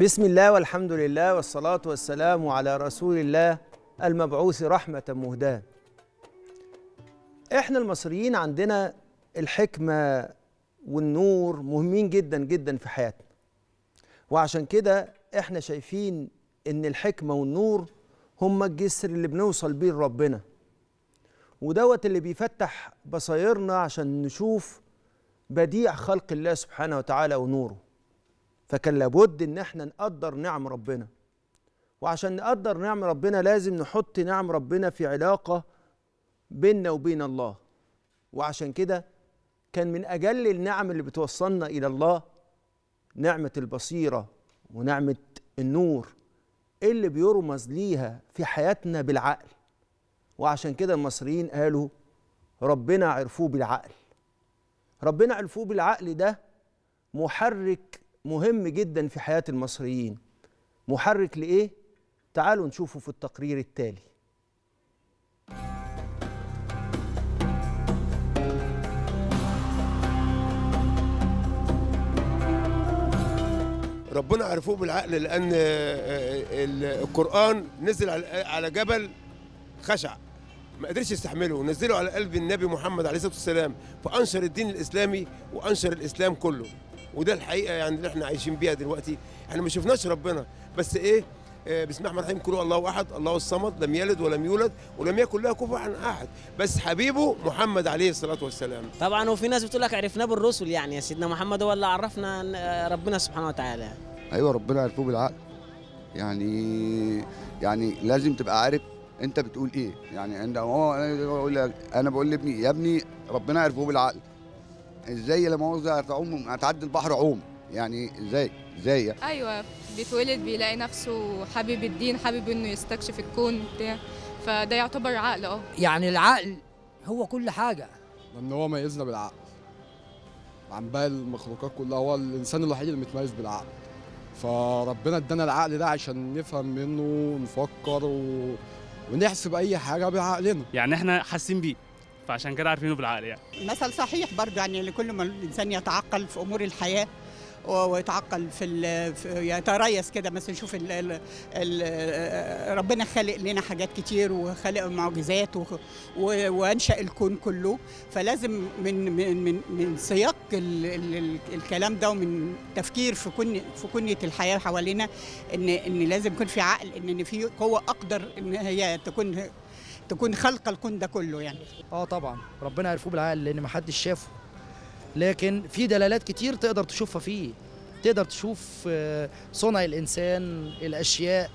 بسم الله والحمد لله والصلاة والسلام على رسول الله المبعوث رحمة مهداة احنا المصريين عندنا الحكمة والنور مهمين جدا جدا في حياتنا وعشان كده احنا شايفين ان الحكمة والنور هما الجسر اللي بنوصل بيه لربنا ودوت اللي بيفتح بصايرنا عشان نشوف بديع خلق الله سبحانه وتعالى ونوره فكان لابد ان احنا نقدر نعم ربنا وعشان نقدر نعم ربنا لازم نحط نعم ربنا في علاقه بيننا وبين الله وعشان كده كان من اجل النعم اللي بتوصلنا الى الله نعمه البصيره ونعمه النور اللي بيرمز ليها في حياتنا بالعقل وعشان كده المصريين قالوا ربنا عرفوه بالعقل ربنا عرفوه بالعقل ده محرك مهم جدا في حياة المصريين محرك لإيه؟ تعالوا نشوفه في التقرير التالي ربنا عرفوه بالعقل لأن آه، آه، القرآن نزل آه، على جبل خشع ما قدرش يستحمله ونزله على قلب النبي محمد عليه الصلاة والسلام فأنشر الدين الإسلامي وأنشر الإسلام كله وده الحقيقه يعني اللي احنا عايشين بيها دلوقتي احنا ما شفناش ربنا بس ايه آه، بسم الله الرحمن الرحيم كل الله احد الله الصمد لم يلد ولم يولد ولم يكن له كفوا احد بس حبيبه محمد عليه الصلاه والسلام طبعا وفي ناس بتقول لك عرفناه بالرسل يعني يا سيدنا محمد هو اللي عرفنا آه، ربنا سبحانه وتعالى ايوه ربنا عرفوه بالعقل يعني يعني لازم تبقى عارف انت بتقول ايه يعني هو انا بقول لابني يا ابني ربنا عرفوه بالعقل ازاي لما مؤاخذه هتعوم هتعدي البحر عوم يعني ازاي ازاي يعني؟ ايوه بيتولد بيلاقي نفسه حابب الدين حابب انه يستكشف الكون بتاع فده يعتبر عقل اه يعني العقل هو كل حاجه ان هو ميزنا بالعقل عن باقي المخلوقات كلها هو الانسان الوحيد اللي متميز بالعقل فربنا ادانا العقل ده عشان نفهم منه ونفكر و... ونحسب اي حاجه بعقلنا يعني احنا حاسين بيه فعشان كده عارفينه بالعقل يعني مثل صحيح برضه يعني لكل ما الانسان يتعقل في امور الحياه ويتعقل في, في كده مثلا شوف ربنا خالق لنا حاجات كتير وخالق معجزات وانشا الكون كله فلازم من من من, من سياق الـ الـ الكلام ده ومن تفكير في كن في كنيه الحياه حوالينا ان ان لازم يكون في عقل ان ان في قوه اقدر ان هي تكون تكون خلق الكون ده كله يعني اه طبعا ربنا عرفوه بالعقل لان ما حدش شافه لكن في دلالات كتير تقدر تشوفها فيه تقدر تشوف آه، صنع الانسان الاشياء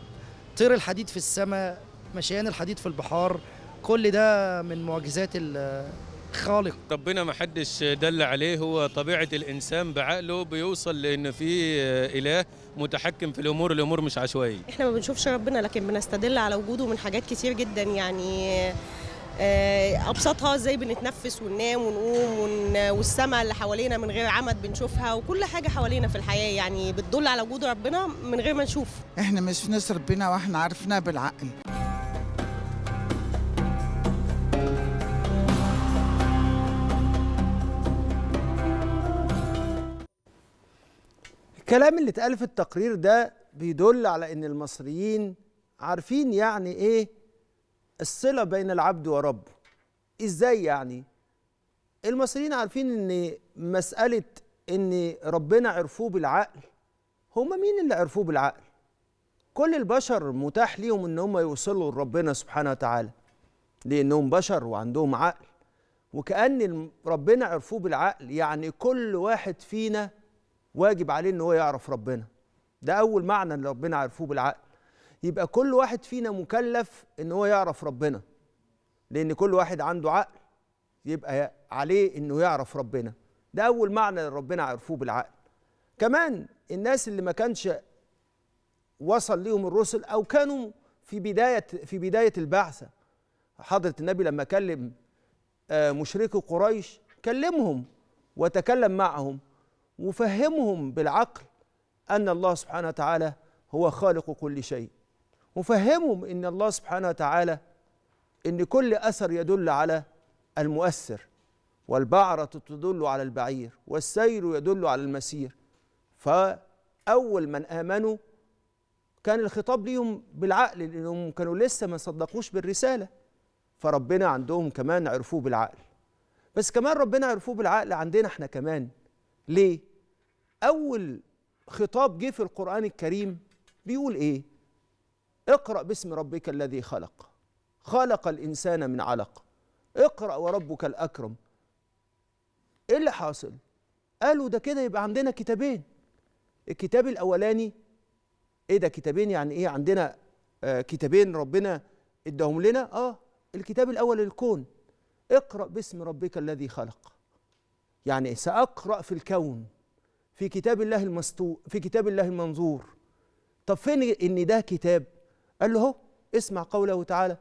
طير الحديد في السماء مشيان الحديد في البحار كل ده من معجزات الخالق ربنا ما حدش دل عليه هو طبيعه الانسان بعقله بيوصل لان في آه، اله متحكم في الامور الامور مش عشوائيه احنا ما بنشوفش ربنا لكن بنستدل على وجوده من حاجات كتير جدا يعني آه، ابسطها ازاي بنتنفس وننام ونقوم والسماء اللي حوالينا من غير عمد بنشوفها وكل حاجه حوالينا في الحياه يعني بتدل على وجود ربنا من غير ما نشوف احنا مش في ناس ربنا واحنا عارفينها بالعقل الكلام اللي اتقال في التقرير ده بيدل على ان المصريين عارفين يعني ايه الصله بين العبد وربه ازاي يعني المصريين عارفين ان مساله ان ربنا عرفوه بالعقل هما مين اللي عرفوه بالعقل كل البشر متاح ليهم ان هم يوصلوا لربنا سبحانه وتعالى لانهم بشر وعندهم عقل وكأن ربنا عرفوه بالعقل يعني كل واحد فينا واجب عليه ان هو يعرف ربنا ده اول معنى اللي ربنا عرفوه بالعقل يبقى كل واحد فينا مكلف ان هو يعرف ربنا لان كل واحد عنده عقل يبقى عليه انه يعرف ربنا ده اول معنى اللي ربنا عرفوه بالعقل كمان الناس اللي ما كانش وصل ليهم الرسل او كانوا في بدايه في بدايه البعثه حضره النبي لما كلم آه، مشركي قريش كلمهم وتكلم معهم وفهمهم بالعقل أن الله سبحانه وتعالى هو خالق كل شيء وفهمهم أن الله سبحانه وتعالى أن كل أثر يدل على المؤثر والبعرة تدل على البعير والسير يدل على المسير فأول من آمنوا كان الخطاب ليهم بالعقل لأنهم كانوا لسه ما صدقوش بالرسالة فربنا عندهم كمان عرفوه بالعقل بس كمان ربنا عرفوه بالعقل عندنا احنا كمان ليه اول خطاب جه في القران الكريم بيقول ايه اقرا باسم ربك الذي خلق خلق الانسان من علق اقرا وربك الاكرم ايه اللي حاصل قالوا ده كده يبقى عندنا كتابين الكتاب الاولاني ايه ده كتابين يعني ايه عندنا آه كتابين ربنا اداهم لنا اه الكتاب الاول الكون اقرا باسم ربك الذي خلق يعني سأقرأ في الكون في كتاب الله المستور في كتاب الله المنظور طب فين إن ده كتاب قال له هو اسمع قوله تعالى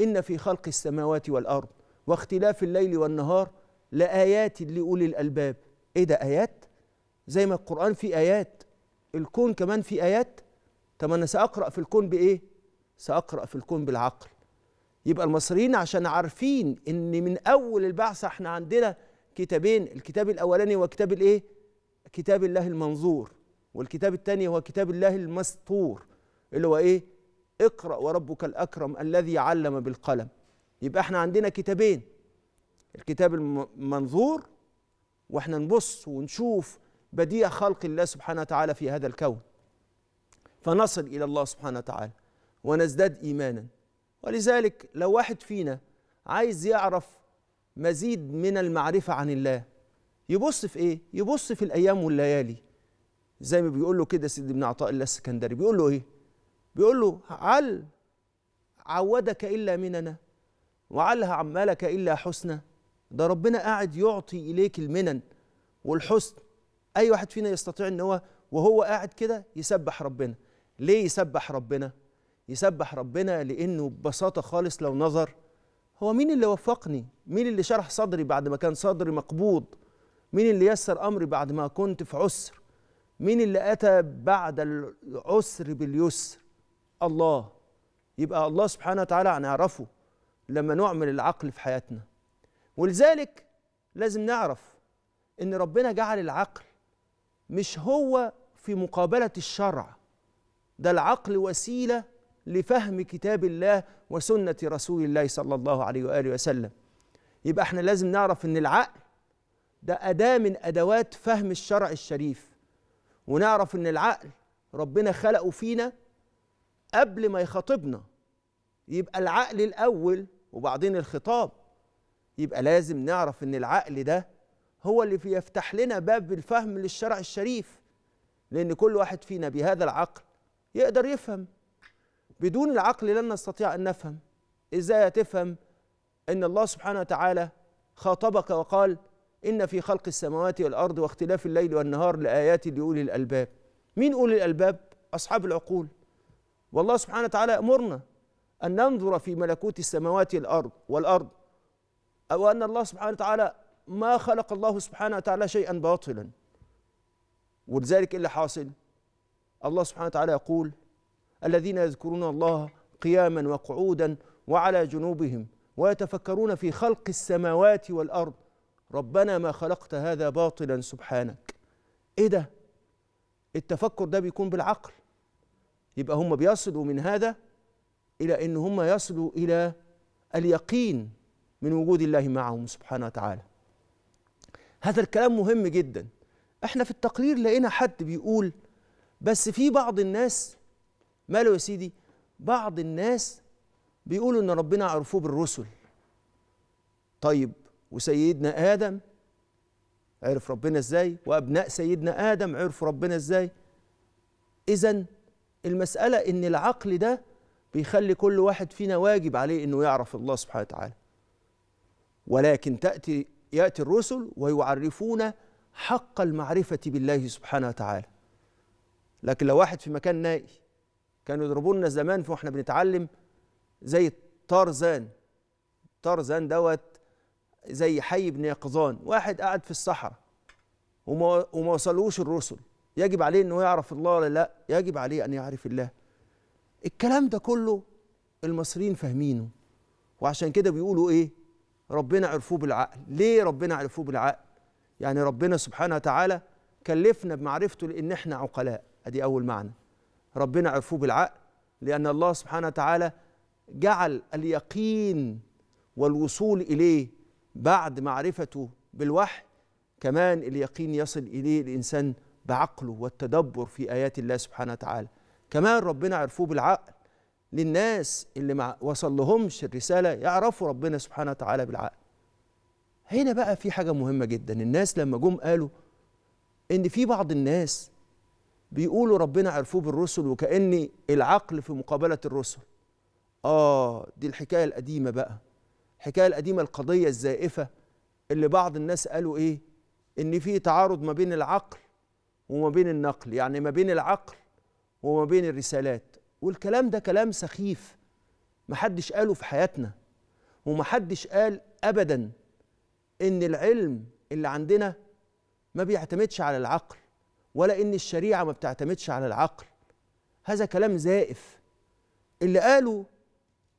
إن في خلق السماوات والأرض واختلاف الليل والنهار لآيات لأولي الألباب إيه ده آيات زي ما القرآن فيه آيات الكون كمان فيه آيات طب أنا سأقرأ في الكون بإيه سأقرأ في الكون بالعقل يبقى المصريين عشان عارفين إن من أول البعثة إحنا عندنا كتابين الكتاب الاولاني هو كتاب الايه كتاب الله المنظور والكتاب الثاني هو كتاب الله المستور اللي هو ايه اقرا وربك الاكرم الذي علم بالقلم يبقى احنا عندنا كتابين الكتاب المنظور واحنا نبص ونشوف بديع خلق الله سبحانه وتعالى في هذا الكون فنصل الى الله سبحانه وتعالى ونزداد ايمانا ولذلك لو واحد فينا عايز يعرف مزيد من المعرفة عن الله يبص في إيه؟ يبص في الأيام والليالي زي ما بيقول له كده سيدي ابن عطاء الله السكندري بيقول له إيه؟ بيقول له عل عودك إلا مننا وعلها عمالك إلا حسنى ده ربنا قاعد يعطي إليك المنن والحسن أي واحد فينا يستطيع إن هو وهو قاعد كده يسبح ربنا ليه يسبح ربنا؟ يسبح ربنا لأنه ببساطة خالص لو نظر هو مين اللي وفقني مين اللي شرح صدري بعد ما كان صدري مقبوض مين اللي يسر أمري بعد ما كنت في عسر مين اللي أتى بعد العسر باليسر الله يبقى الله سبحانه وتعالى هنعرفه لما نعمل العقل في حياتنا ولذلك لازم نعرف ان ربنا جعل العقل مش هو في مقابله الشرع ده العقل وسيله لفهم كتاب الله وسنة رسول الله صلى الله عليه وآله وسلم يبقى احنا لازم نعرف ان العقل ده أداة من أدوات فهم الشرع الشريف ونعرف ان العقل ربنا خلقه فينا قبل ما يخاطبنا يبقى العقل الأول وبعدين الخطاب يبقى لازم نعرف ان العقل ده هو اللي بيفتح لنا باب الفهم للشرع الشريف لأن كل واحد فينا بهذا العقل يقدر يفهم بدون العقل لن نستطيع أن نفهم إزاي تفهم أن الله سبحانه وتعالى خاطبك وقال إن في خلق السماوات والأرض واختلاف الليل والنهار لآيات لأولي الألباب مين أولي الألباب؟ أصحاب العقول والله سبحانه وتعالى يأمرنا أن ننظر في ملكوت السماوات والأرض والأرض أو أن الله سبحانه وتعالى ما خلق الله سبحانه وتعالى شيئا باطلا ولذلك إيه اللي حاصل الله سبحانه وتعالى يقول الذين يذكرون الله قياما وقعودا وعلى جنوبهم ويتفكرون في خلق السماوات والارض ربنا ما خلقت هذا باطلا سبحانك ايه ده التفكر ده بيكون بالعقل يبقى هم بيصلوا من هذا الى ان هم يصلوا الى اليقين من وجود الله معهم سبحانه وتعالى هذا الكلام مهم جدا احنا في التقرير لقينا حد بيقول بس في بعض الناس ماله يا سيدي بعض الناس بيقولوا ان ربنا عرفوه بالرسل طيب وسيدنا ادم عرف ربنا ازاي وابناء سيدنا ادم عرفوا ربنا ازاي اذا المساله ان العقل ده بيخلي كل واحد فينا واجب عليه انه يعرف الله سبحانه وتعالى ولكن تاتي ياتي الرسل ويعرفون حق المعرفه بالله سبحانه وتعالى لكن لو واحد في مكان نائي كانوا يضربونا زمان واحنا بنتعلم زي طارزان طارزان دوت زي حي بن يقظان واحد قاعد في الصحراء وما وما وصلوش الرسل يجب عليه انه يعرف الله ولا لا يجب عليه ان يعرف الله الكلام ده كله المصريين فاهمينه وعشان كده بيقولوا ايه ربنا عرفوه بالعقل ليه ربنا عرفوه بالعقل يعني ربنا سبحانه وتعالى كلفنا بمعرفته لان احنا عقلاء ادي اول معنى ربنا عرفوه بالعقل لأن الله سبحانه وتعالى جعل اليقين والوصول إليه بعد معرفته بالوحي كمان اليقين يصل إليه الإنسان بعقله والتدبر في آيات الله سبحانه وتعالى كمان ربنا عرفوه بالعقل للناس اللي ما وصل لهمش الرسالة يعرفوا ربنا سبحانه وتعالى بالعقل هنا بقى في حاجة مهمة جدا الناس لما جم قالوا إن في بعض الناس بيقولوا ربنا عرفوه بالرسل وكأن العقل في مقابلة الرسل آه دي الحكاية القديمة بقى الحكاية القديمة القضية الزائفة اللي بعض الناس قالوا إيه إن في تعارض ما بين العقل وما بين النقل يعني ما بين العقل وما بين الرسالات والكلام ده كلام سخيف محدش قاله في حياتنا ومحدش قال أبدا إن العلم اللي عندنا ما بيعتمدش على العقل ولا ان الشريعه ما بتعتمدش على العقل هذا كلام زائف اللي قاله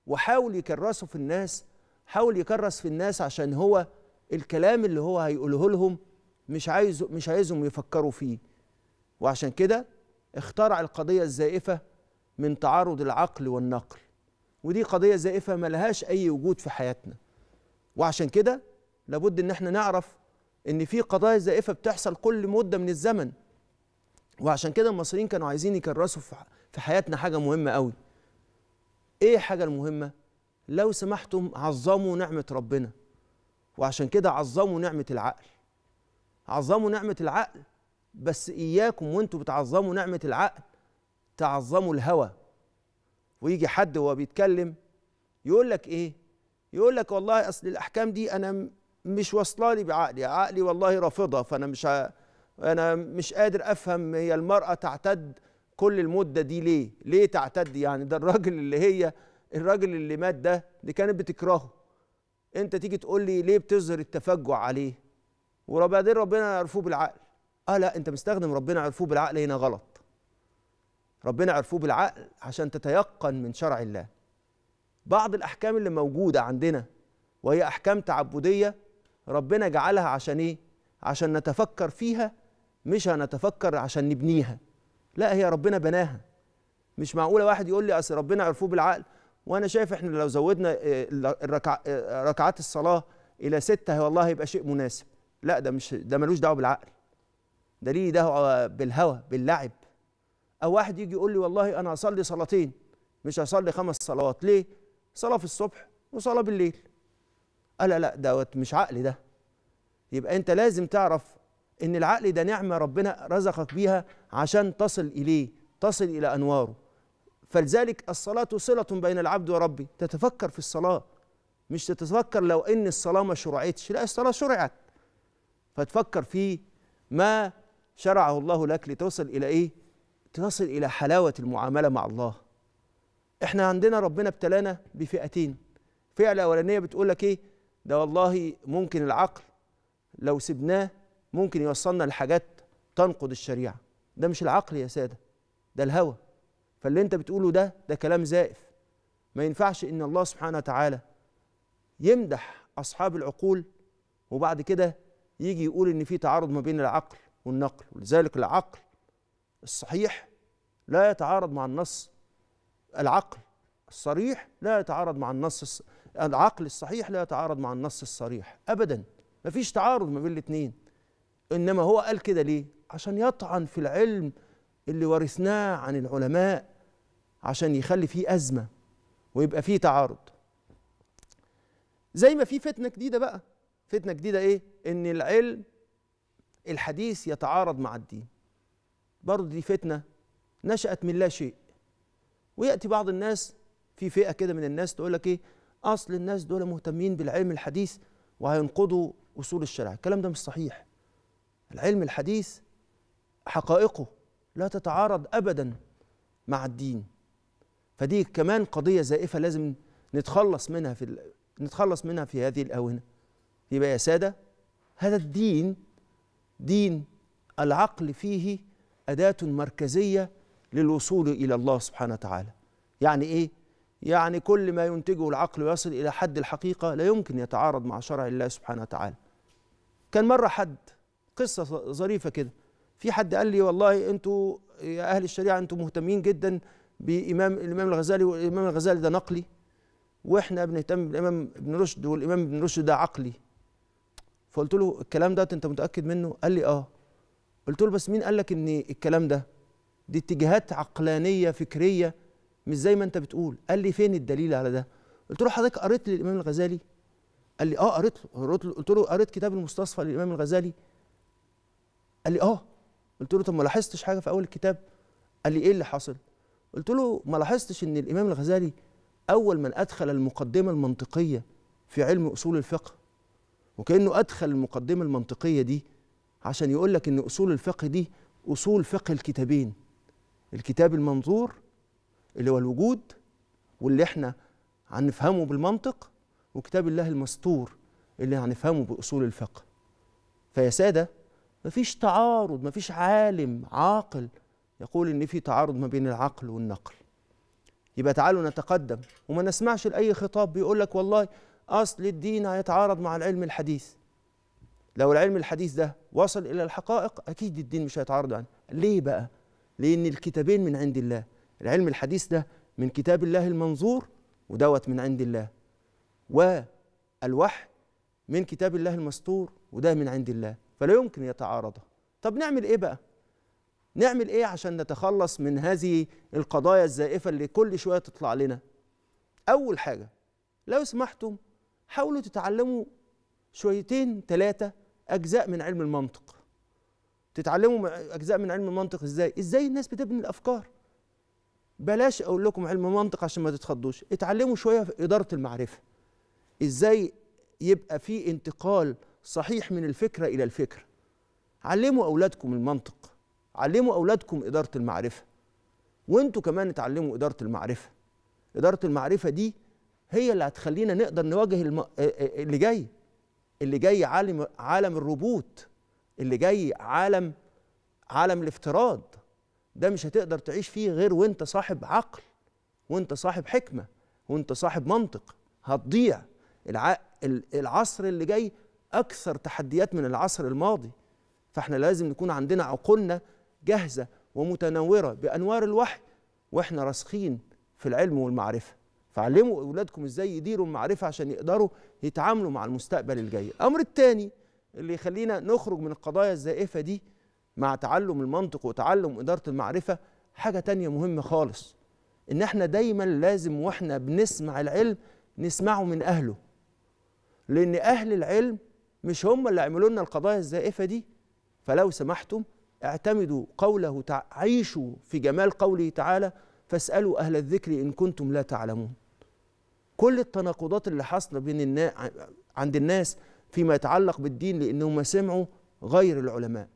وحاول يكرسه في الناس حاول يكرس في الناس عشان هو الكلام اللي هو هيقوله لهم مش عايز مش عايزهم يفكروا فيه وعشان كده اخترع القضيه الزائفه من تعارض العقل والنقل ودي قضيه زائفه ملهاش اي وجود في حياتنا وعشان كده لابد ان احنا نعرف ان في قضايا زائفه بتحصل كل مده من الزمن وعشان كده المصريين كانوا عايزين يكرسوا في حياتنا حاجه مهمه قوي ايه الحاجه المهمه لو سمحتم عظموا نعمه ربنا وعشان كده عظموا نعمه العقل عظموا نعمه العقل بس اياكم وانتوا بتعظموا نعمه العقل تعظموا الهوى ويجي حد وهو بيتكلم يقول لك ايه يقول لك والله اصل الاحكام دي انا مش واصله لي بعقلي عقلي والله رافضها فانا مش انا مش قادر افهم هي المراه تعتد كل المده دي ليه ليه تعتد يعني ده الراجل اللي هي الراجل اللي مات ده اللي كانت بتكرهه انت تيجي تقول لي ليه بتظهر التفجع عليه وبعدين ربنا عرفوه بالعقل اه لا انت مستخدم ربنا عرفوه بالعقل هنا غلط ربنا عرفوه بالعقل عشان تتيقن من شرع الله بعض الاحكام اللي موجوده عندنا وهي احكام تعبديه ربنا جعلها عشان ايه عشان نتفكر فيها مش هنتفكر عشان نبنيها لا هي ربنا بناها مش معقوله واحد يقول لي اصل ربنا عرفوه بالعقل وانا شايف احنا لو زودنا آه، آه، ركعات الصلاه الى سته والله يبقى شيء مناسب لا ده مش ده ملوش دعوه بالعقل ده ليه دعوه بالهوى باللعب او واحد يجي يقول لي والله انا هصلي صلاتين مش هصلي خمس صلوات ليه صلاه في الصبح وصلاه بالليل لا لا دوت مش عقل ده يبقى انت لازم تعرف ان العقل ده نعمه ربنا رزقك بيها عشان تصل اليه تصل الى انواره فلذلك الصلاه صله بين العبد وربه تتفكر في الصلاه مش تتفكر لو ان الصلاه ما شرعتش لا الصلاه شرعت فتفكر في ما شرعه الله لك لتوصل الى ايه تصل الى حلاوه المعامله مع الله احنا عندنا ربنا ابتلانا بفئتين فئه اولانيه بتقول لك ايه ده والله ممكن العقل لو سبناه ممكن يوصلنا لحاجات تنقض الشريعه ده مش العقل يا ساده ده الهوى فاللي انت بتقوله ده ده كلام زائف ما ينفعش ان الله سبحانه وتعالى يمدح اصحاب العقول وبعد كده يجي يقول ان في تعارض ما بين العقل والنقل ولذلك العقل الصحيح لا يتعارض مع النص العقل الصريح لا يتعارض مع النص العقل الصحيح لا يتعارض مع النص الصريح ابدا مفيش تعارض ما بين الاثنين انما هو قال كده ليه عشان يطعن في العلم اللي ورثناه عن العلماء عشان يخلي فيه ازمه ويبقى فيه تعارض زي ما في فتنه جديده بقى فتنه جديده ايه ان العلم الحديث يتعارض مع الدين برضه دي فتنه نشات من لا شيء وياتي بعض الناس في فئه كده من الناس تقول لك ايه اصل الناس دول مهتمين بالعلم الحديث وهينقضوا اصول الشرع الكلام ده مش صحيح العلم الحديث حقائقه لا تتعارض ابدا مع الدين فدي كمان قضيه زائفه لازم نتخلص منها في نتخلص منها في هذه الاونه يبقى يا ساده هذا الدين دين العقل فيه اداه مركزيه للوصول الى الله سبحانه وتعالى يعني ايه يعني كل ما ينتجه العقل ويصل الى حد الحقيقه لا يمكن يتعارض مع شرع الله سبحانه وتعالى كان مره حد قصه ظريفه كده في حد قال لي والله انتوا يا اهل الشريعه انتوا مهتمين جدا بامام الامام الغزالي والامام الغزالي ده نقلي واحنا بنهتم بالامام ابن رشد والامام ابن رشد ده عقلي فقلت له الكلام ده انت متاكد منه قال لي اه قلت له بس مين قال لك ان الكلام ده دي اتجاهات عقلانيه فكريه مش زي ما انت بتقول قال لي فين الدليل على ده قلت له حضرتك قريت للامام الغزالي قال لي اه قريت له قلت له قريت كتاب المستصفى للامام الغزالي قال لي اه قلت له طب ما لاحظتش حاجه في اول الكتاب قال لي ايه اللي حصل قلت له ما لاحظتش ان الامام الغزالي اول من ادخل المقدمه المنطقيه في علم اصول الفقه وكانه ادخل المقدمه المنطقيه دي عشان يقول لك ان اصول الفقه دي اصول فقه الكتابين الكتاب المنظور اللي هو الوجود واللي احنا هنفهمه بالمنطق وكتاب الله المستور اللي هنفهمه باصول الفقه فيا ساده مفيش تعارض مفيش عالم عاقل يقول ان في تعارض ما بين العقل والنقل يبقى تعالوا نتقدم وما نسمعش لاي خطاب بيقول لك والله اصل الدين هيتعارض مع العلم الحديث لو العلم الحديث ده وصل الى الحقائق اكيد الدين مش هيتعارض عنه ليه بقى لان الكتابين من عند الله العلم الحديث ده من كتاب الله المنظور ودوت من عند الله والوحي من كتاب الله المستور وده من عند الله فلا يمكن يتعارضا طب نعمل ايه بقى نعمل ايه عشان نتخلص من هذه القضايا الزائفه اللي كل شويه تطلع لنا اول حاجه لو سمحتم حاولوا تتعلموا شويتين ثلاثه اجزاء من علم المنطق تتعلموا اجزاء من علم المنطق ازاي ازاي الناس بتبني الافكار بلاش اقول لكم علم المنطق عشان ما تتخضوش اتعلموا شويه في اداره المعرفه ازاي يبقى في انتقال صحيح من الفكرة إلى الفكرة علموا أولادكم المنطق علموا أولادكم إدارة المعرفة وانتوا كمان اتعلموا إدارة المعرفة إدارة المعرفة دي هي اللي هتخلينا نقدر نواجه الم... آه، آه، آه، اللي جاي اللي جاي عالم عالم الروبوت اللي جاي عالم عالم الافتراض ده مش هتقدر تعيش فيه غير وانت صاحب عقل وانت صاحب حكمة وانت صاحب منطق هتضيع الع... العصر اللي جاي اكثر تحديات من العصر الماضي فاحنا لازم نكون عندنا عقولنا جاهزه ومتنوره بانوار الوحي واحنا راسخين في العلم والمعرفه فعلموا اولادكم ازاي يديروا المعرفه عشان يقدروا يتعاملوا مع المستقبل الجاي الامر الثاني اللي يخلينا نخرج من القضايا الزائفه دي مع تعلم المنطق وتعلم اداره المعرفه حاجه تانية مهمه خالص ان احنا دايما لازم واحنا بنسمع العلم نسمعه من اهله لان اهل العلم مش هم اللي عملوا لنا القضايا الزائفه دي فلو سمحتم اعتمدوا قوله تع... عيشوا في جمال قوله تعالى فاسالوا اهل الذكر ان كنتم لا تعلمون كل التناقضات اللي حاصله بين النا... عند الناس فيما يتعلق بالدين لانهم سمعوا غير العلماء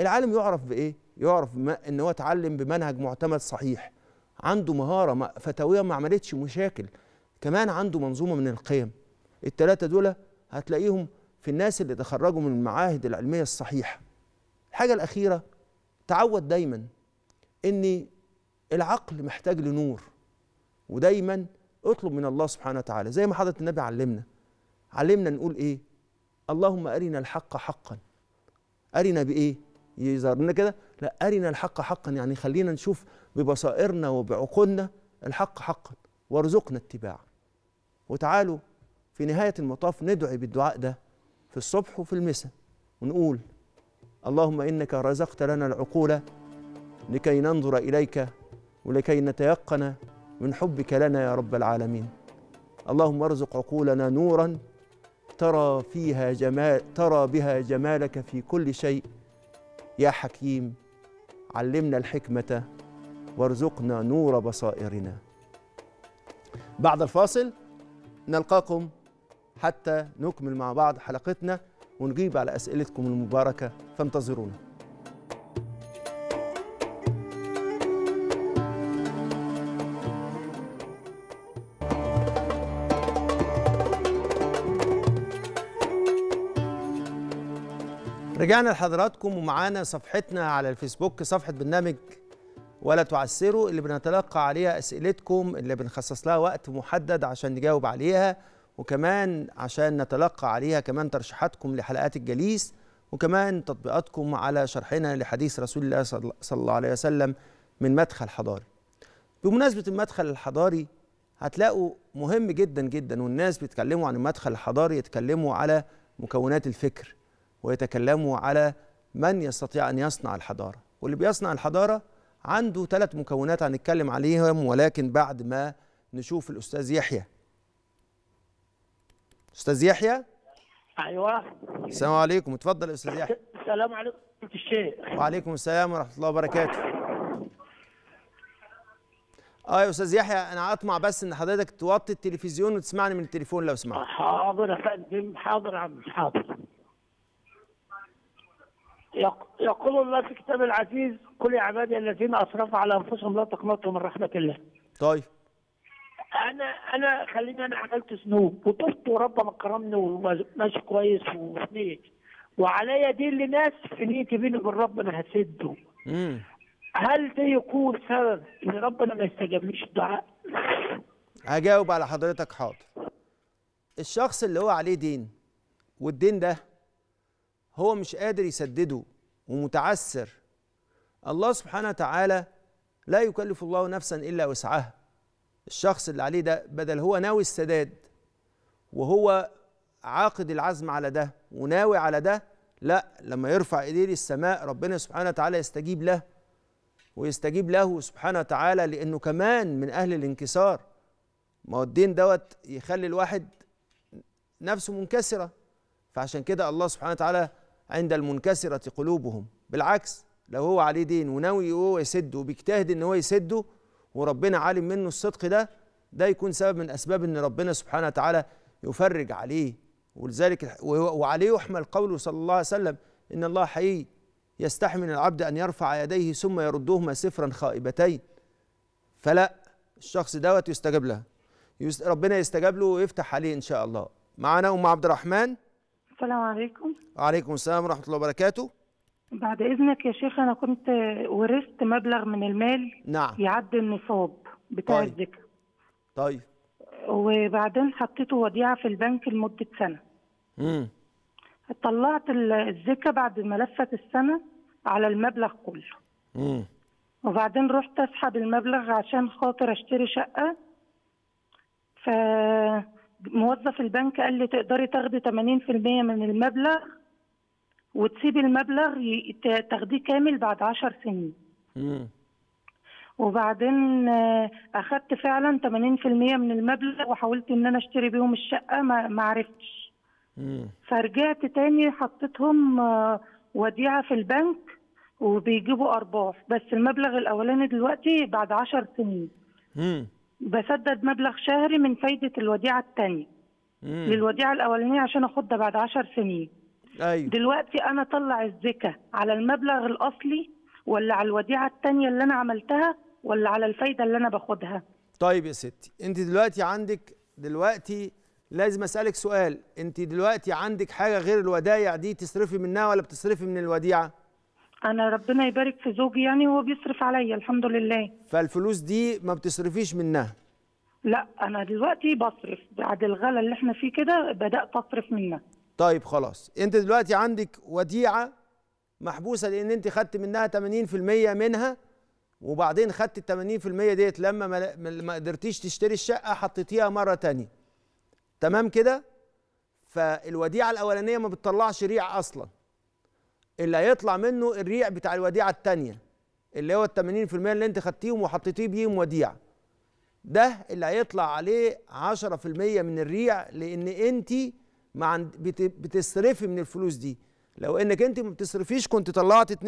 العالم يعرف بايه يعرف ما ان هو اتعلم بمنهج معتمد صحيح عنده مهاره فتاويه ما عملتش مشاكل كمان عنده منظومه من القيم الثلاثه دول هتلاقيهم في الناس اللي تخرجوا من المعاهد العلمية الصحيحة الحاجة الأخيرة تعود دايما أن العقل محتاج لنور ودايما اطلب من الله سبحانه وتعالى زي ما حضرة النبي علمنا علمنا نقول إيه اللهم أرنا الحق حقا أرنا بإيه يظهر لنا كده لا أرنا الحق حقا يعني خلينا نشوف ببصائرنا وبعقولنا الحق حقا وارزقنا اتباعه وتعالوا في نهاية المطاف ندعي بالدعاء ده في الصبح وفي المساء ونقول اللهم إنك رزقت لنا العقول لكي ننظر إليك ولكي نتيقن من حبك لنا يا رب العالمين اللهم ارزق عقولنا نورا ترى فيها جمال ترى بها جمالك في كل شيء يا حكيم علمنا الحكمة وارزقنا نور بصائرنا بعد الفاصل نلقاكم حتى نكمل مع بعض حلقتنا ونجيب على أسئلتكم المباركة فانتظرونا رجعنا لحضراتكم ومعانا صفحتنا على الفيسبوك صفحة برنامج ولا تعسروا اللي بنتلقى عليها أسئلتكم اللي بنخصص لها وقت محدد عشان نجاوب عليها وكمان عشان نتلقى عليها كمان ترشيحاتكم لحلقات الجليس وكمان تطبيقاتكم على شرحنا لحديث رسول الله صلى الله عليه وسلم من مدخل حضاري بمناسبة المدخل الحضاري هتلاقوا مهم جدا جدا والناس بيتكلموا عن المدخل الحضاري يتكلموا على مكونات الفكر ويتكلموا على من يستطيع أن يصنع الحضارة واللي بيصنع الحضارة عنده ثلاث مكونات هنتكلم عليهم ولكن بعد ما نشوف الأستاذ يحيى استاذ يحيى ايوه السلام عليكم اتفضل يا استاذ يحيى السلام عليكم الشيخ وعليكم السلام ورحمه الله وبركاته اه يا استاذ يحيى انا اطمع بس ان حضرتك توطي التلفزيون وتسمعني من التليفون لو سمحت حاضر يا فندم حاضر يا عم حاضر يقول الله في كتاب العزيز كل عبادي الذين اسرفوا على انفسهم لا تقنطوا من رحمه الله طيب انا انا خليني انا عملت ذنوب وطفت وربنا كرمني وماشي كويس وسنيت وعليا دين لناس في نيتي بيني وبين ربنا هسده هل ده يكون سبب ان ربنا ما يستجابليش الدعاء؟ هجاوب على حضرتك حاضر الشخص اللي هو عليه دين والدين ده هو مش قادر يسدده ومتعسر الله سبحانه وتعالى لا يكلف الله نفسا الا وسعها الشخص اللي عليه ده بدل هو ناوي السداد وهو عاقد العزم على ده وناوي على ده لا لما يرفع ايديه للسماء ربنا سبحانه وتعالى يستجيب له ويستجيب له سبحانه وتعالى لانه كمان من اهل الانكسار ما هو الدين دوت يخلي الواحد نفسه منكسره فعشان كده الله سبحانه وتعالى عند المنكسره قلوبهم بالعكس لو هو عليه دين وناوي هو يسده وبيجتهد ان هو يسده وربنا عالم منه الصدق ده ده يكون سبب من اسباب ان ربنا سبحانه وتعالى يفرج عليه ولذلك وعليه يحمل قوله صلى الله عليه وسلم ان الله حي يستحي من العبد ان يرفع يديه ثم يردهما سفرا خائبتين فلا الشخص دوت يستجاب له ربنا يستجاب له ويفتح عليه ان شاء الله معنا ام عبد الرحمن السلام عليكم وعليكم السلام ورحمه الله وبركاته بعد إذنك يا شيخ أنا كنت ورثت مبلغ من المال نعم يعدي النصاب بتاع طيب. الزكاة طيب وبعدين حطيته وديعة في البنك لمدة سنة امم طلعت الزكاة بعد ما لفت السنة على المبلغ كله امم وبعدين رحت أسحب المبلغ عشان خاطر أشتري شقة فموظف البنك قال لي تقدري تاخدي 80% من المبلغ وتسيب المبلغ تاخديه كامل بعد عشر سنين وبعدين آه، اخدت فعلا 80% من المبلغ وحاولت ان انا اشتري بيهم الشقه ما, ما عرفتش فرجعت تاني حطيتهم آه، وديعه في البنك وبيجيبوا ارباح بس المبلغ الاولاني دلوقتي بعد عشر سنين بسدد مبلغ شهري من فايده الوديعه الثانيه للوديعه الاولانيه عشان اخدها بعد عشر سنين أيوة. دلوقتي انا اطلع الزكاه على المبلغ الاصلي ولا على الوديعه الثانيه اللي انا عملتها ولا على الفايده اللي انا باخدها طيب يا ستي انت دلوقتي عندك دلوقتي لازم اسالك سؤال انت دلوقتي عندك حاجه غير الودايع دي تصرفي منها ولا بتصرفي من الوديعه انا ربنا يبارك في زوجي يعني هو بيصرف عليا الحمد لله فالفلوس دي ما بتصرفيش منها لا انا دلوقتي بصرف بعد الغلا اللي احنا فيه كده بدات اصرف منها طيب خلاص انت دلوقتي عندك وديعه محبوسه لان انت خدت منها 80% منها وبعدين خدت ال 80% ديت لما ما قدرتيش تشتري الشقه حطيتيها مره تانية تمام كده فالوديعه الاولانيه ما بتطلعش ريع اصلا اللي هيطلع منه الريع بتاع الوديعه التانية اللي هو ال 80% اللي انت خدتيهم وحطيتيه بيهم وديعه ده اللي هيطلع عليه 10% من الريع لان انت ما عند بتصرفي من الفلوس دي لو انك انت ما بتصرفيش كنت طلعت 2.5%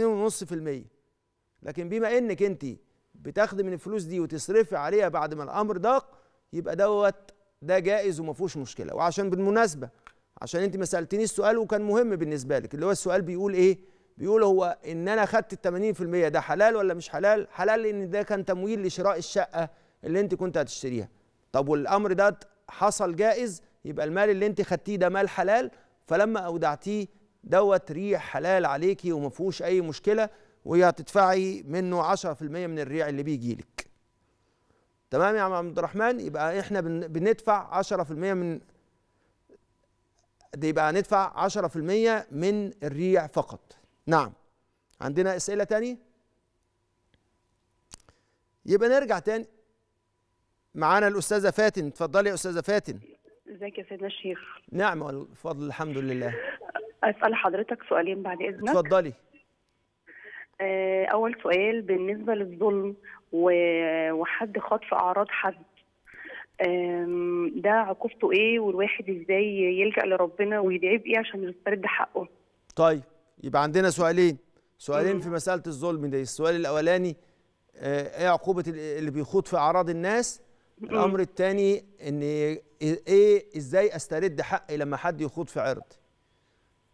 لكن بما انك انت بتاخدي من الفلوس دي وتصرفي عليها بعد ما الامر ضاق يبقى دوت ده جائز وما فيهوش مشكله وعشان بالمناسبه عشان انت ما سالتنيش السؤال وكان مهم بالنسبه لك اللي هو السؤال بيقول ايه بيقول هو ان انا خدت ال 80% ده حلال ولا مش حلال حلال لان ده كان تمويل لشراء الشقه اللي انت كنت هتشتريها طب والامر ده حصل جائز يبقى المال اللي انت خدتيه ده مال حلال فلما اودعتيه دوت ريح حلال عليكي وما فيهوش اي مشكله وهي هتدفعي منه 10% من الريع اللي بيجي لك تمام يا عم عبد الرحمن يبقى احنا بندفع 10% من دي يبقى هندفع 10% من الريع فقط نعم عندنا اسئله تاني يبقى نرجع تاني معانا الاستاذه فاتن اتفضلي يا استاذه فاتن ازيك يا سيدنا الشيخ نعم والفضل الحمد لله اسال حضرتك سؤالين بعد اذنك اتفضلي آه، اول سؤال بالنسبه للظلم وحد خطف اعراض حد ده عقوبته ايه والواحد ازاي يلجا لربنا ويدعي بايه عشان يسترد حقه طيب يبقى عندنا سؤالين سؤالين في مساله الظلم دي السؤال الاولاني آه، ايه عقوبه اللي بيخوض في اعراض الناس الامر الثاني ان ايه ازاي استرد حقي لما حد يخوض في عرض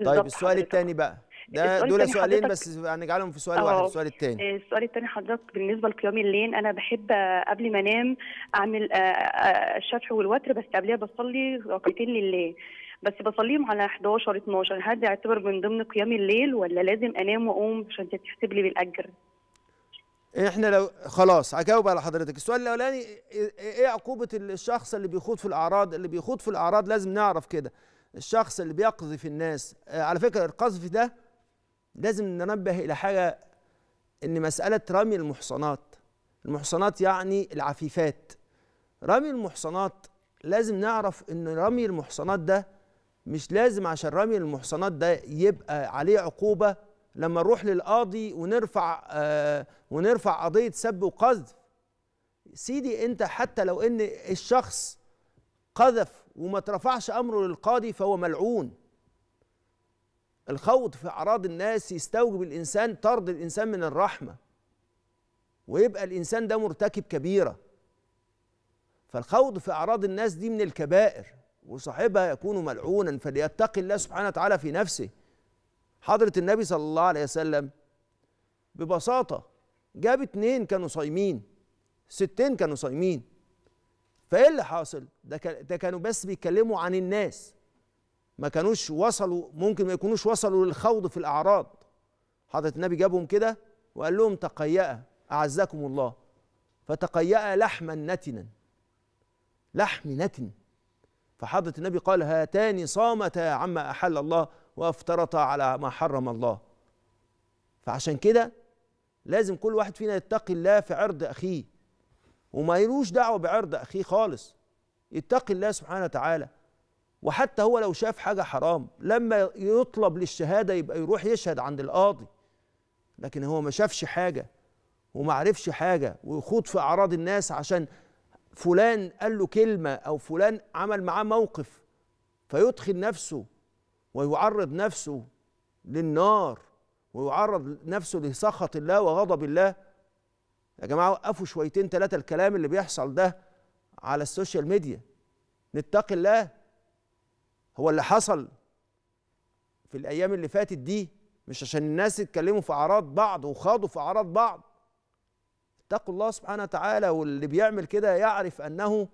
طيب السؤال الثاني بقى ده دول سؤالين بس هنجعلهم في سؤال واحد السؤال الثاني آه، السؤال الثاني حضرتك بالنسبه لقيام الليل انا بحب قبل ما انام اعمل آه، آه، الشفع والوتر بس قبلها بصلي ركعتين لله بس بصليهم على 11 12 هل ده يعتبر من ضمن قيام الليل ولا لازم انام واقوم عشان تتحسب لي بالاجر؟ احنا لو خلاص هجاوب على حضرتك السؤال الاولاني ايه, إيه،, إيه عقوبه الشخص اللي بيخوض في الاعراض اللي بيخوض في الاعراض لازم نعرف كده الشخص اللي بيقذف الناس آه، على فكره القذف ده لازم ننبه الى حاجه ان مساله رمي المحصنات المحصنات يعني العفيفات رمي المحصنات لازم نعرف ان رمي المحصنات ده مش لازم عشان رمي المحصنات ده يبقى عليه عقوبه لما نروح للقاضي ونرفع آه ونرفع قضيه سب وقذف سيدي انت حتى لو ان الشخص قذف وما ترفعش امره للقاضي فهو ملعون الخوض في اعراض الناس يستوجب الانسان طرد الانسان من الرحمه ويبقى الانسان ده مرتكب كبيره فالخوض في اعراض الناس دي من الكبائر وصاحبها يكون ملعونا فليتقي الله سبحانه وتعالى في نفسه حضرة النبي صلى الله عليه وسلم ببساطة جاب اتنين كانوا صايمين ستين كانوا صايمين فايه اللي حاصل؟ ده, ده كانوا بس بيتكلموا عن الناس ما كانوش وصلوا ممكن ما يكونوش وصلوا للخوض في الأعراض حضرة النبي جابهم كده وقال لهم تقيأ أعزكم الله فتقيأ لحما نتنا لحم نتن فحضرة النبي قال هاتان صامتا عما أحل الله وافترط على ما حرم الله فعشان كده لازم كل واحد فينا يتقي الله في عرض اخيه وما يلوش دعوه بعرض اخيه خالص يتقي الله سبحانه وتعالى وحتى هو لو شاف حاجه حرام لما يطلب للشهاده يبقى يروح يشهد عند القاضي لكن هو ما شافش حاجه وما عرفش حاجه ويخوض في اعراض الناس عشان فلان قال له كلمه او فلان عمل معاه موقف فيدخل نفسه ويعرض نفسه للنار ويعرض نفسه لسخط الله وغضب الله يا جماعة وقفوا شويتين ثلاثة الكلام اللي بيحصل ده على السوشيال ميديا نتقي الله هو اللي حصل في الأيام اللي فاتت دي مش عشان الناس يتكلموا في أعراض بعض وخاضوا في أعراض بعض اتقوا الله سبحانه وتعالى واللي بيعمل كده يعرف أنه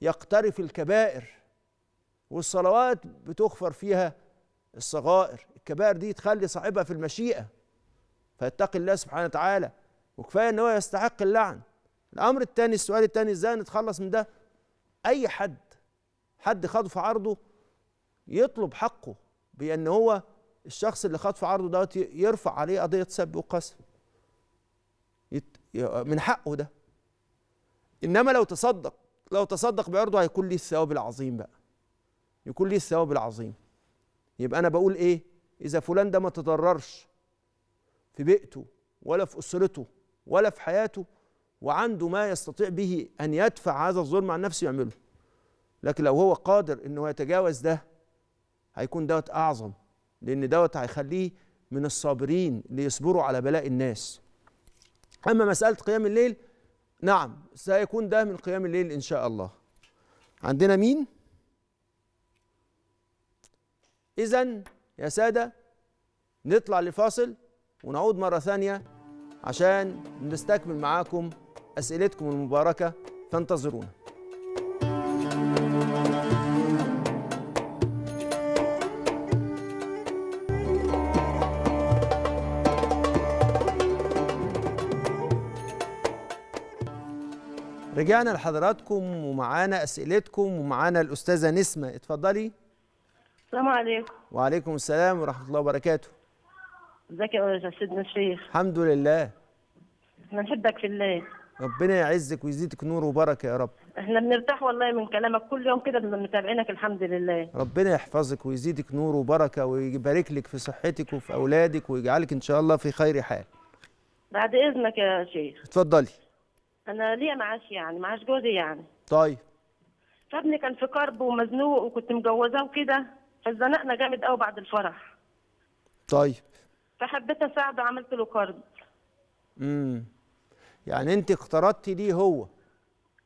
يقترف الكبائر والصلوات بتغفر فيها الصغائر الكبائر دي تخلي صاحبها في المشيئة فيتقي الله سبحانه وتعالى وكفاية ان هو يستحق اللعن الأمر الثاني السؤال الثاني ازاي نتخلص من ده أي حد حد خاض في عرضه يطلب حقه بأن هو الشخص اللي خاض في عرضه دوت يرفع عليه قضية سب وقسم من حقه ده انما لو تصدق لو تصدق بعرضه هيكون ليه الثواب العظيم بقى يكون ليه الثواب العظيم يبقى انا بقول ايه اذا فلان ده ما تضررش في بيئته ولا في اسرته ولا في حياته وعنده ما يستطيع به ان يدفع هذا الظلم عن نفسه يعمله لكن لو هو قادر انه يتجاوز ده هيكون دوت اعظم لان دوت هيخليه من الصابرين اللي يصبروا على بلاء الناس اما مساله قيام الليل نعم سيكون ده من قيام الليل ان شاء الله عندنا مين إذا يا سادة نطلع لفاصل ونعود مرة ثانية عشان نستكمل معاكم أسئلتكم المباركة فانتظرونا رجعنا لحضراتكم ومعانا اسئلتكم ومعانا الاستاذه نسمه اتفضلي السلام عليكم وعليكم السلام ورحمه الله وبركاته ازيك يا سيدنا الشيخ الحمد لله احنا نحبك في الله ربنا يعزك ويزيدك نور وبركه يا رب احنا بنرتاح والله من كلامك كل يوم كده متابعينك الحمد لله ربنا يحفظك ويزيدك نور وبركه ويبارك لك في صحتك وفي اولادك ويجعلك ان شاء الله في خير حال بعد اذنك يا شيخ اتفضلي انا ليا معاش يعني معاش جوزي يعني طيب فابني كان في كرب ومزنوق وكنت مجوزاه وكده فزنقنا جامد قوي بعد الفرح طيب فحبيت اساعده عملت له كارد امم يعني انت اقترضتي ليه هو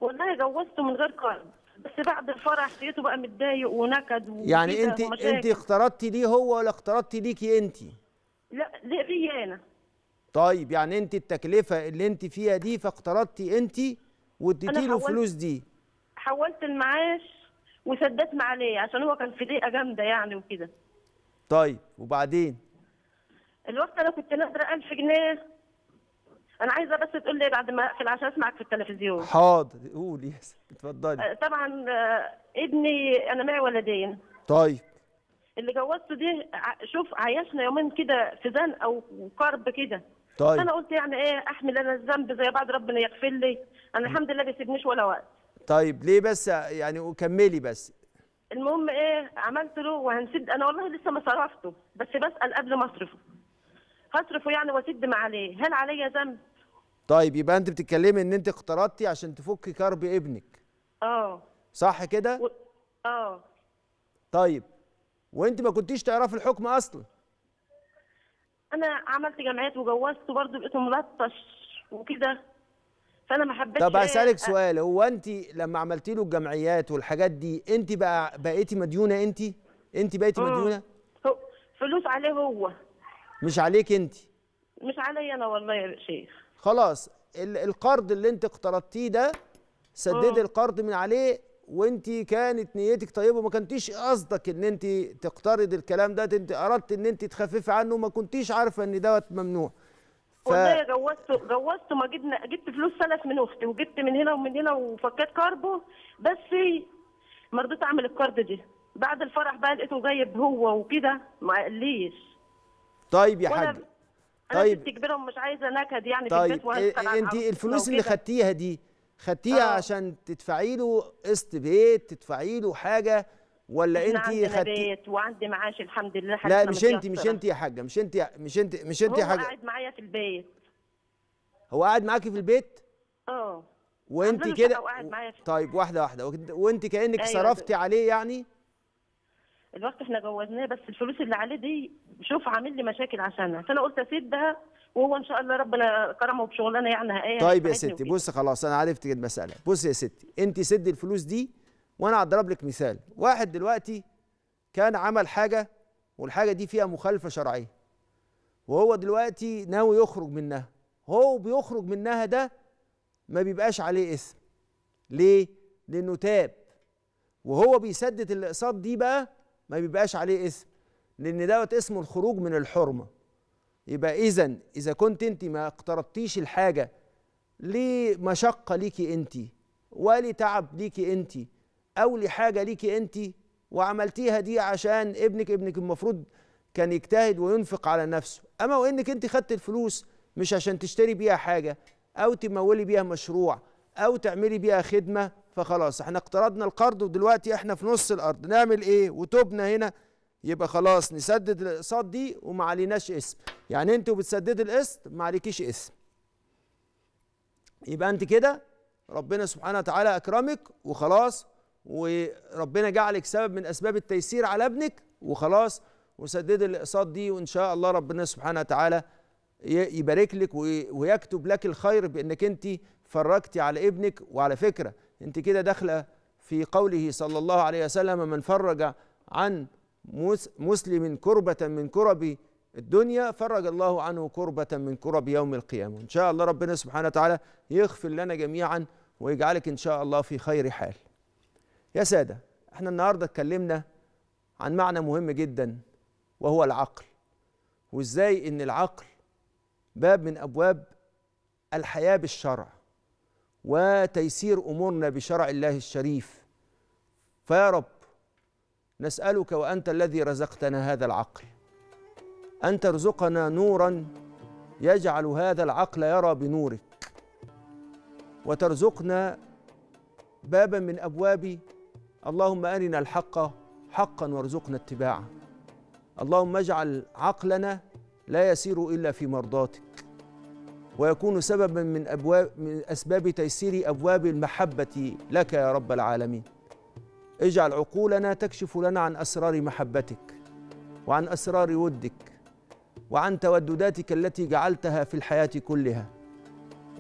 والله جوزته من غير كارد بس بعد الفرح لقيته بقى متضايق ونكد يعني انت ومشاكل. انت اقترضتي ليه هو ولا اقترضتي ليكي انت لا ليا انا طيب يعني انت التكلفه اللي انت فيها دي فاقترضتي انت واديتي له الفلوس دي حولت المعاش وسددنا عليه عشان هو كان في ضيقه جامده يعني وكده طيب وبعدين الوقت انا كنت نادره 1000 جنيه انا عايزه بس تقول لي بعد ما اقفل عشان اسمعك في التلفزيون حاضر قولي اتفضلي آه، طبعا آه، ابني انا معي ولدين طيب اللي جوزته دي شوف عيشنا يومين كده في زن او قرب كده طيب انا قلت يعني ايه احمل انا الذنب زي بعض ربنا يغفر لي انا الحمد لله ما بيسيبنيش ولا وقت طيب ليه بس يعني كملي بس المهم ايه عملت له وهنسد انا والله لسه ما صرفته بس بسال قبل ما اصرفه هصرفه يعني واسد ما عليه هل عليا ذنب طيب يبقى انت بتتكلمي ان انت اقترضتي عشان تفكي كرب ابنك اه صح كده و... اه طيب وانت ما كنتيش تعرفي الحكم اصلا انا عملت جمعيات وجوزت وبرضه بقيت ملطش وكده فانا ما حبيتش طب اسالك سؤال هو انت لما عملتي له الجمعيات والحاجات دي انت بقى بقيتي مديونه انت انت بقيتي آه. مديونه فلوس عليه هو مش عليك انت مش عليا انا والله يا شيخ خلاص القرض اللي انت اقترضتيه ده سددي آه. القرض من عليه وانت كانت نيتك طيبه وما كنتيش قصدك ان انت تقترض الكلام ده انت اردت ان انت تخففي عنه وما كنتيش عارفه ان دوت ممنوع ف... والله جوزته جوزته ما جبنا جبت فلوس سلف من اختي وجبت من هنا ومن هنا وفكيت كاربو بس ما رضيت اعمل الكارد دي بعد الفرح بقى لقيته جايب هو وكده ما قاليش طيب يا حاج طيب انت كبيره ومش عايزه نكد يعني طيب إيه، إيه، انت الفلوس اللي خدتيها دي خدتيها آه. عشان تدفعي له قسط بيت تدفعي له حاجه ولا انت خدتي وعندي معاش الحمد لله لا مش انت مش انت يا حاجه مش انت مش انت مش انت يا حاجه هو قاعد معايا في البيت هو قاعد معاكي في البيت اه وانت كده طيب واحده واحده وانت كانك أيوة صرفتي عليه يعني الوقت احنا جوزناه بس الفلوس اللي عليه دي شوف عامل لي مشاكل عشانها فانا قلت اسدها وهو ان شاء الله ربنا كرمه بشغلانه يعني هقايه طيب يا ستي بصي خلاص انا عرفت المساله بصي يا ستي انت سدي الفلوس دي وانا هضرب لك مثال واحد دلوقتي كان عمل حاجه والحاجه دي فيها مخالفه شرعيه وهو دلوقتي ناوي يخرج منها هو بيخرج منها ده ما بيبقاش عليه اسم ليه لانه تاب وهو بيسدد الاقساط دي بقى ما بيبقاش عليه اسم لان دوت اسمه الخروج من الحرمه يبقى اذا اذا كنت انت ما اقترضتيش الحاجه مشقه ليكي انت ولتعب ليكي انت او لحاجه ليكي انت وعملتيها دي عشان ابنك ابنك المفروض كان يجتهد وينفق على نفسه اما وانك انت خدت الفلوس مش عشان تشتري بيها حاجه او تمولي بيها مشروع او تعملي بيها خدمه فخلاص احنا اقترضنا القرض ودلوقتي احنا في نص الارض نعمل ايه وتوبنا هنا يبقى خلاص نسدد الاقساط دي وما عليناش اسم يعني انت وبتسددي القسط ما عليكيش اسم يبقى انت كده ربنا سبحانه وتعالى اكرمك وخلاص وربنا جعلك سبب من اسباب التيسير على ابنك وخلاص وسدد الاقساط دي وان شاء الله ربنا سبحانه وتعالى يبارك لك ويكتب لك الخير بانك انت فرجتي على ابنك وعلى فكره انت كده داخله في قوله صلى الله عليه وسلم من فرج عن مسلم كربة من كرب الدنيا فرج الله عنه كربة من كرب يوم القيامة إن شاء الله ربنا سبحانه وتعالى يغفر لنا جميعا ويجعلك إن شاء الله في خير حال يا سادة احنا النهاردة اتكلمنا عن معنى مهم جدا وهو العقل وازاي ان العقل باب من ابواب الحياة بالشرع وتيسير امورنا بشرع الله الشريف فيا رب نسألك وأنت الذي رزقتنا هذا العقل أن ترزقنا نورا يجعل هذا العقل يرى بنورك وترزقنا بابا من أبواب اللهم أرنا الحق حقا وارزقنا اتباعه اللهم اجعل عقلنا لا يسير إلا في مرضاتك ويكون سببا من أبواب من أسباب تيسير أبواب المحبة لك يا رب العالمين اجعل عقولنا تكشف لنا عن أسرار محبتك وعن أسرار ودك وعن تودداتك التي جعلتها في الحياة كلها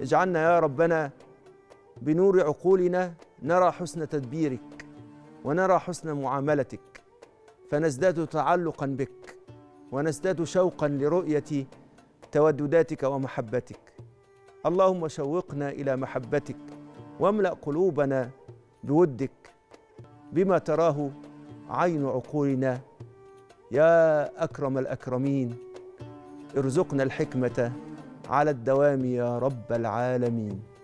اجعلنا يا ربنا بنور عقولنا نرى حسن تدبيرك ونرى حسن معاملتك فنزداد تعلقا بك ونزداد شوقا لرؤيه تودداتك ومحبتك اللهم شوقنا الى محبتك واملا قلوبنا بودك بما تراه عين عقولنا يا اكرم الاكرمين ارزقنا الحكمه على الدوام يا رب العالمين